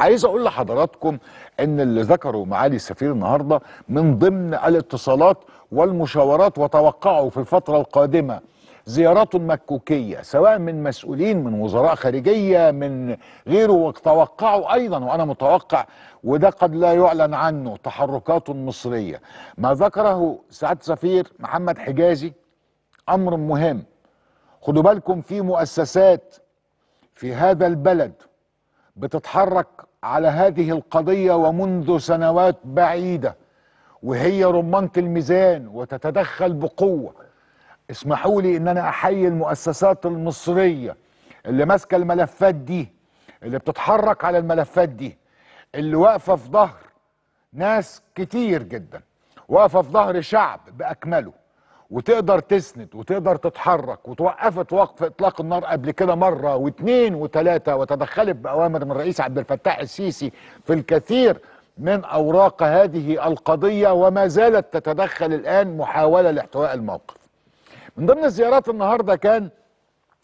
عايز اقول لحضراتكم ان اللي ذكره معالي السفير النهارده من ضمن الاتصالات والمشاورات وتوقعوا في الفتره القادمه زيارات مكوكية سواء من مسؤولين من وزراء خارجية من غيره وتوقعوا أيضا وأنا متوقع وده قد لا يعلن عنه تحركات مصرية ما ذكره سعادة سفير محمد حجازي أمر مهم خدوا بالكم في مؤسسات في هذا البلد بتتحرك على هذه القضية ومنذ سنوات بعيدة وهي رمانة الميزان وتتدخل بقوة اسمحوا لي ان انا احيي المؤسسات المصرية اللي ماسكة الملفات دي اللي بتتحرك على الملفات دي اللي واقفة في ظهر ناس كتير جدا واقفة في ظهر شعب بأكمله وتقدر تسند وتقدر تتحرك وتوقفت وقف اطلاق النار قبل كده مره واثنين وثلاثه وتدخلت باوامر من الرئيس عبد الفتاح السيسي في الكثير من اوراق هذه القضيه وما زالت تتدخل الان محاوله لاحتواء الموقف. من ضمن الزيارات النهارده كان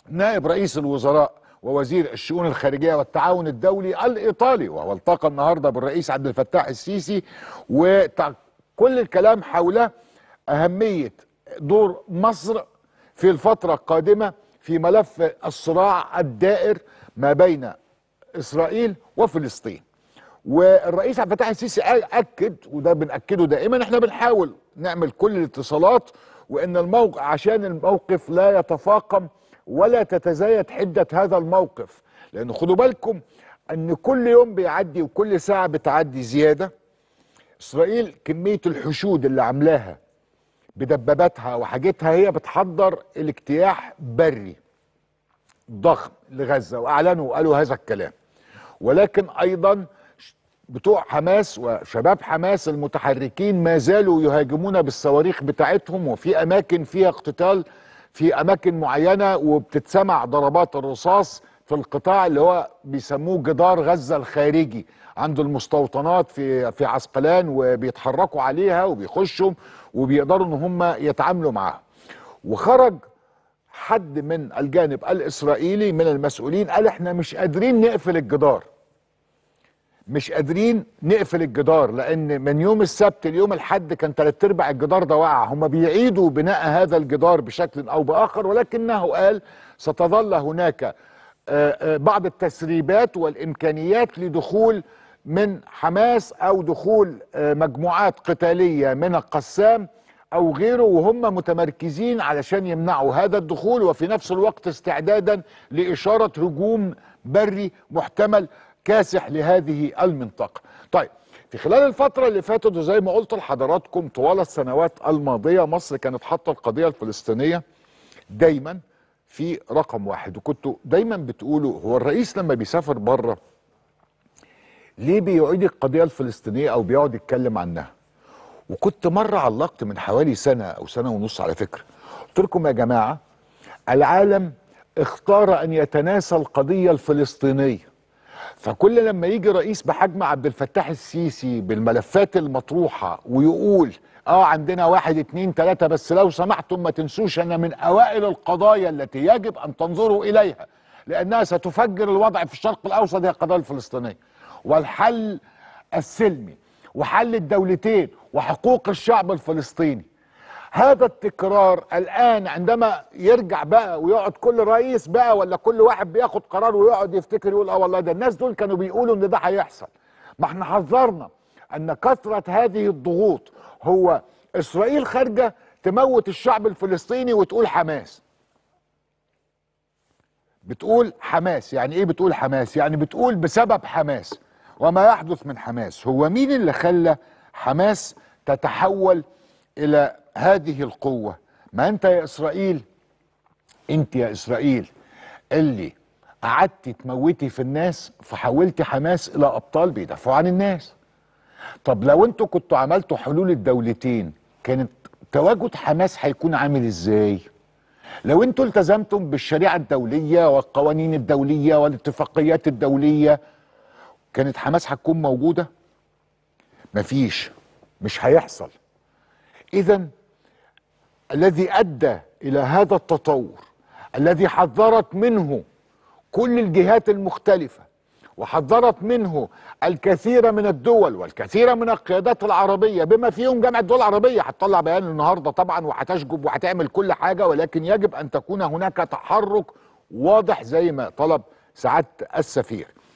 نائب رئيس الوزراء ووزير الشؤون الخارجيه والتعاون الدولي الايطالي وهو التقى النهارده بالرئيس عبد الفتاح السيسي وكل الكلام حول اهميه دور مصر في الفترة القادمة في ملف الصراع الدائر ما بين إسرائيل وفلسطين والرئيس عبد الفتاح السيسي أكد وده بنأكده دائما احنا بنحاول نعمل كل الاتصالات وإن الموقف عشان الموقف لا يتفاقم ولا تتزايد حدة هذا الموقف لأن خدوا بالكم أن كل يوم بيعدي وكل ساعة بتعدي زيادة إسرائيل كمية الحشود اللي عاملاها بدباباتها وحاجتها هي بتحضر الاجتياح بري ضخم لغزة وأعلنوا وقالوا هذا الكلام ولكن أيضا بتوع حماس وشباب حماس المتحركين ما زالوا يهاجمون بالصواريخ بتاعتهم وفي أماكن فيها اقتتال في أماكن معينة وبتتسمع ضربات الرصاص في القطاع اللي هو بيسموه جدار غزه الخارجي عند المستوطنات في في عسقلان وبيتحركوا عليها وبيخشوا وبيقدروا ان هم يتعاملوا معاها وخرج حد من الجانب الاسرائيلي من المسؤولين قال احنا مش قادرين نقفل الجدار مش قادرين نقفل الجدار لان من يوم السبت ليوم الاحد كان ثلاث ارباع الجدار ده وقع هم بيعيدوا بناء هذا الجدار بشكل او باخر ولكنه قال ستظل هناك آه، آه، بعض التسريبات والامكانيات لدخول من حماس او دخول آه، مجموعات قتاليه من القسام او غيره وهم متمركزين علشان يمنعوا هذا الدخول وفي نفس الوقت استعدادا لاشاره هجوم بري محتمل كاسح لهذه المنطقه. طيب في خلال الفتره اللي فاتت وزي ما قلت لحضراتكم طوال السنوات الماضيه مصر كانت حاطه القضيه الفلسطينيه دايما في رقم واحد وكنتوا دايما بتقولوا هو الرئيس لما بيسافر بره ليه بيعيد القضيه الفلسطينيه او بيقعد يتكلم عنها وكنت مره علقت من حوالي سنه او سنه ونص على فكره قلت لكم يا جماعه العالم اختار ان يتناسى القضيه الفلسطينيه فكل لما يجي رئيس بحجم عبد الفتاح السيسي بالملفات المطروحه ويقول اه عندنا واحد اتنين تلاته بس لو سمحتم ما تنسوش ان من اوائل القضايا التي يجب ان تنظروا اليها لانها ستفجر الوضع في الشرق الاوسط هي القضايا الفلسطينيه والحل السلمي وحل الدولتين وحقوق الشعب الفلسطيني هذا التكرار الآن عندما يرجع بقى ويقعد كل رئيس بقى ولا كل واحد بياخد قرار ويقعد يفتكر يقول اه والله ده الناس دول كانوا بيقولوا ان ده هيحصل ما احنا حذرنا ان كثرة هذه الضغوط هو اسرائيل خارجة تموت الشعب الفلسطيني وتقول حماس بتقول حماس يعني ايه بتقول حماس يعني بتقول بسبب حماس وما يحدث من حماس هو مين اللي خلى حماس تتحول الى هذه القوة ما أنت يا إسرائيل أنت يا إسرائيل اللي قعدتي تموتي في الناس فحولتي حماس إلى أبطال بيدافعوا عن الناس طب لو أنتوا كنتوا عملتوا حلول الدولتين كانت تواجد حماس هيكون عامل إزاي؟ لو انتوا التزمتم بالشريعه الدوليه والقوانين الدوليه والاتفاقيات الدوليه كانت حماس هتكون موجوده مفيش مش هيحصل اذا الذي ادى الى هذا التطور الذي حذرت منه كل الجهات المختلفه وحذرت منه الكثير من الدول والكثير من القيادات العربيه بما فيهم جامعه الدول العربيه هتطلع بيان النهارده طبعا وهتشجب وهتعمل كل حاجه ولكن يجب ان تكون هناك تحرك واضح زي ما طلب سعاده السفير